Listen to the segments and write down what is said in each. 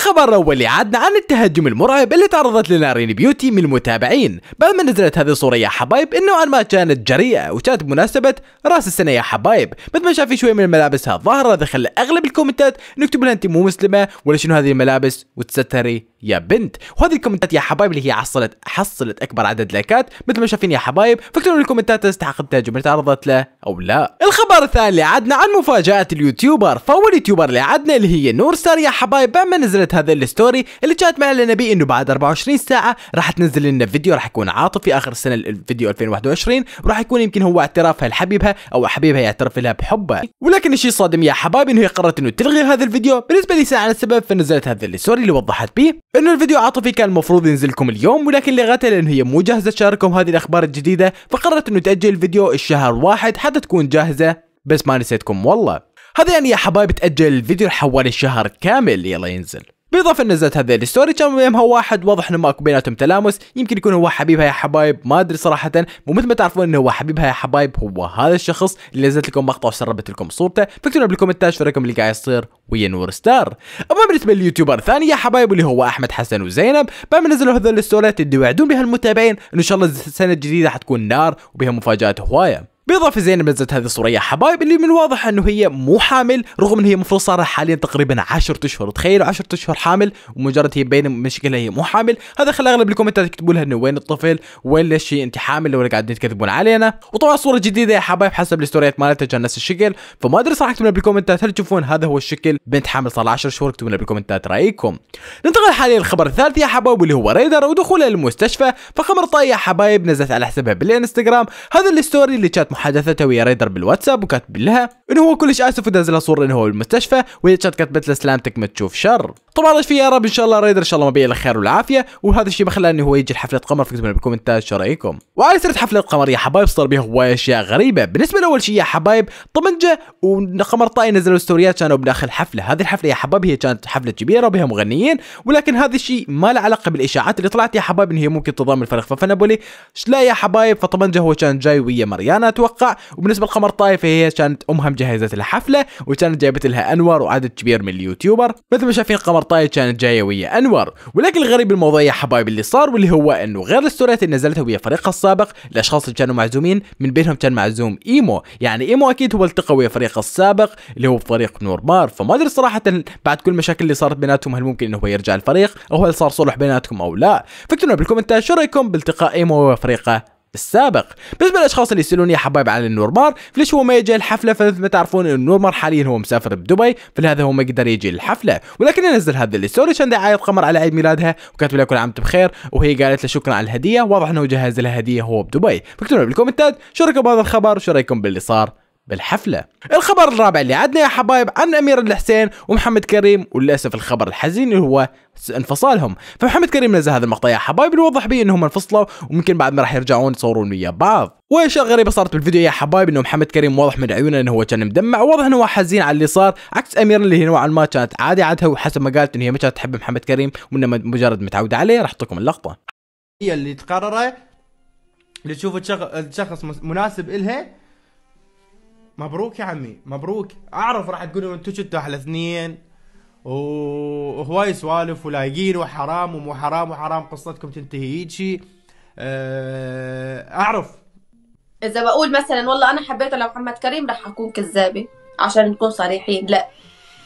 الخبر الأول اللي عادنا عن التهجم المرعب اللي تعرضت لنارين بيوتي من المتابعين بعد ما نزلت هذه الصورة يا حبايب نوعا ما كانت جريئة وكانت بمناسبة راس السنة يا حبايب مثل ما شافي شوية من الملابس ظاهرة دخل أغلب الكومنتات نكتب لها أنت مو مسلمة ولا شنو هذه الملابس وتستري يا بنت وهذه الكومنتات يا حبايب اللي هي حصلت حصلت أكبر عدد لايكات مثل ما شايفين يا حبايب فاكتبوا لي الكومنتات تستحق التهجم اللي تعرضت له أو لا الخبر الثاني اللي عدنا عن مفاجأة اليوتيوبر فأول يوتيوبر اللي عدنا اللي هي نور ستار يا حبايب بعد ما نزلت نزلت هذا الستوري اللي كانت معلنه بيه انه بعد 24 ساعه راح تنزل لنا فيديو راح يكون عاطفي اخر السنه الفيديو 2021 وراح يكون يمكن هو اعترافها لحبيبها او حبيبها يعترف لها بحبه ولكن الشيء صادم يا حبايبي انه هي قررت انه تلغي هذا الفيديو بالنسبه لي ساعه السبب فنزلت هذا الستوري اللي وضحت بيه انه الفيديو عاطفي كان المفروض ينزل لكم اليوم ولكن لغتها لانه هي مو جاهزه تشارككم هذه الاخبار الجديده فقررت انه تاجل الفيديو الشهر واحد حتى تكون جاهزه بس ما نسيتكم والله هذا يعني يا حبايب تأجل الفيديو حوالي شهر كامل يلا ينزل بالاضافه نزلت هذه الستوري كان بينهم واحد واضح انه ماكو بيناتهم تلامس يمكن يكون هو حبيبها يا حبايب ما ادري صراحه مو مثل ما تعرفون انه هو حبيبها يا حبايب هو هذا الشخص اللي نزلت لكم مقطع وسربت لكم صورته فاكتبوا بالكومنتات شو رايكم اللي قاعد يصير ويا نور ستار اما بالنسبه لليوتيوبر الثاني يا حبايب اللي هو احمد حسن وزينب بعد ما نزلوا هذول الستوريات اللي يوعدون بها المتابعين انه ان شاء الله السنه الجديده حتكون نار وبها مفاجات هوايه بالإضافة زينب نزلت هذه الصورة يا حبايب اللي من الواضح أنه هي مو حامل رغم أن هي المفروض صار حاليا تقريبا 10 أشهر تخيلوا 10 أشهر حامل ومجرد هي بين مشكلة هي مو حامل هذا خلى أغلب الكومنتات يكتبوا لها أنه وين الطفل وين ليش أنت حامل ولا قاعدين تكذبون علينا وطبعا الصورة الجديدة يا حبايب حسب الاستوريات مالتها كان نفس الشكل فما أدري صراحة اكتبوا بالكومنتات هل تشوفون هذا هو الشكل بنت حامل صار 10 شهور اكتبوا بالكومنتات رأيكم ننتقل حاليا للخبر الثالث يا حبايب واللي هو ريدر ودخوله المستشفى فخبر طاي يا حبايب نزلت على حسابها بالانستغرام هذا الستوري اللي كانت محادثته ويا ريدر بالواتساب وكاتب لها انه هو كلش اسف وداز لها صوره انه هو بالمستشفى وهي كانت كتبت له سلامتك ما تشوف شر طبعا ايش في يا رب ان شاء الله ريدر ان شاء الله ما بيه الا خير والعافيه وهذا الشيء ما خلاني هو يجي حفله قمر فكتبوا لي بالكومنتات شو رايكم وعلى سيره حفله قمر يا حبايب صار بيها هوايه اشياء غريبه بالنسبه لاول شيء يا حبايب طمنجه وقمر طاي نزلوا ستوريات كانوا بداخل حفله هذه الحفله يا حبايب هي كانت حفله كبيره وبها مغنيين ولكن هذا الشيء ما له علاقه بالاشاعات اللي طلعت يا حبايب ان هي ممكن تضام الفريق ففنابولي لا يا حبايب فطمنجه هو كان جاي ويا مريانا اتوقع وبالنسبه لقمر طاي فهي كانت امها مجهزه الحفله وكانت جايبت لها انوار وعدد كبير من اليوتيوبر مثل ما شايفين قمر انور طايت كانت جايه ويا انور ولكن الغريب الموضوع يا حبايبي اللي صار واللي هو انه غير الستوريات اللي نزلتها ويا فريقها السابق الاشخاص اللي كانوا معزومين من بينهم كان معزوم ايمو يعني ايمو اكيد هو التقى ويا فريقه السابق اللي هو فريق نور بار فما ادري صراحه بعد كل المشاكل اللي صارت بيناتهم هل ممكن انه هو يرجع الفريق او هل صار صلح بيناتهم او لا فكتبوا بالكومنتات شو رايكم بالتقاء ايمو وفريقه السابق بالنسبه للاشخاص اللي يسالوني يا حبايب على النورمار ليش هو ما يجي الحفله فمثل ما تعرفون النورمار حاليا هو مسافر بدبي فلهذا هو ما قدر يجي الحفله ولكن نزل هذا الستوري عشان دعايه قمر على عيد ميلادها وكاتب لها كل عام بخير وهي قالت له شكرا على الهديه واضح انه جهز لها هديه هو بدبي فاكتبوا بالكومنتات شو رايكم بهذا الخبر وشو رايكم باللي صار بالحفلة الخبر الرابع اللي عندنا يا حبايب عن أمير الحسين ومحمد كريم وللأسف الخبر الحزين اللي هو انفصالهم فمحمد كريم نزل هذا المقطع يا حبايب اللي وضح بيه انهم انفصلوا وممكن بعد ما راح يرجعون يصورون ويا بعض وايش غريبه صارت بالفيديو يا حبايب انه محمد كريم واضح من عيونه انه هو كان مدمع واضح انه هو حزين على اللي صار عكس امير اللي هي نوعا ما كانت عادي عادها وحسب ما قالت انه هي ما كانت تحب محمد كريم وانه مجرد متعوده عليه راح اعطيكم اللقطه هي اللي تقرر اللي تشوف الشخص مناسب الها مبروك يا عمي مبروك اعرف راح تقولون انتم شتوا احلى اثنين وهواي سوالف ولايقين وحرام ومو حرام وحرام قصتكم تنتهي هيجي أه، اعرف اذا بقول مثلا والله انا حبيته لمحمد كريم راح اكون كذابه عشان نكون صريحين لا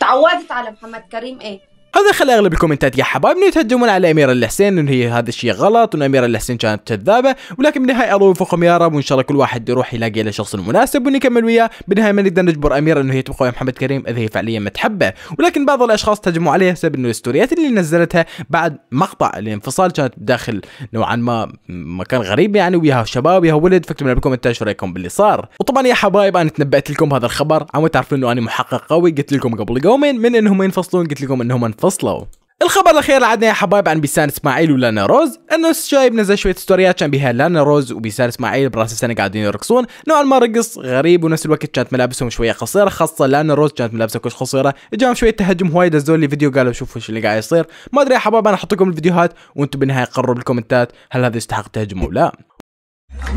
تعودت على محمد كريم ايه هذا خلى اغلب الكومنتات يا حبايب يتهجمون على اميره الحسين ان هي هذا الشيء غلط وان اميره الحسين كانت كذابه ولكن بالنهايه الله يوفقهم يا رب وان شاء الله كل واحد يروح يلاقي له الشخص المناسب ونكمل وياه بالنهايه ما نقدر نجبر اميره انه هي تبقى ويا محمد كريم اذا هي فعليا ما تحبه ولكن بعض الاشخاص تهجموا عليها بسبب انه الستوريات اللي نزلتها بعد مقطع الانفصال كانت داخل نوعا ما مكان غريب يعني وياها شباب وياها ولد فكتبوا لنا بالكومنتات شو رايكم باللي صار وطبعا يا حبايب انا تنبأت لكم هذا الخبر عم تعرفون انه انا محقق قوي قلت لكم قبل يومين من انهم ينفصلون قلت لكم انهم اتصلوا الخبر الاخير عندنا يا حبايب عن بيسان اسماعيل ولانا روز انه شايب نزل شويه ستوريات كان بها لانا روز وبيسان اسماعيل براس السنه قاعدين يرقصون نوعا ما رقص غريب ونفس الوقت كانت ملابسهم شويه قصيره خاصه لانا روز كانت ملابسها كلش قصيره اجاهم شويه تهجم هواي دزول لي فيديو قالوا شوفوا ايش اللي قاعد يصير ما ادري يا حبايب انا احط لكم الفيديوهات وانتم بالنهايه قرروا بالكومنتات هل هذا يستحق تهجم او لا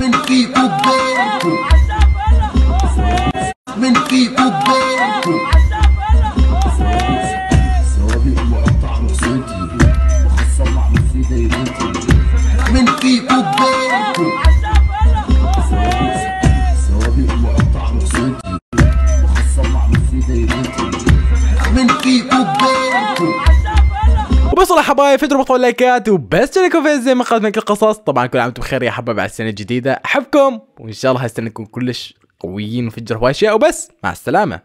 من فيكم من فيكم حبايب فيدروا مقطع لايكات وبس لكم في زي ما قلت كل القصص طبعا كل عام وانتم بخير يا حبايب على السنه الجديده احبكم وان شاء الله هالسنه نكون كلش قويين ونفجر هواي اشياء وبس مع السلامه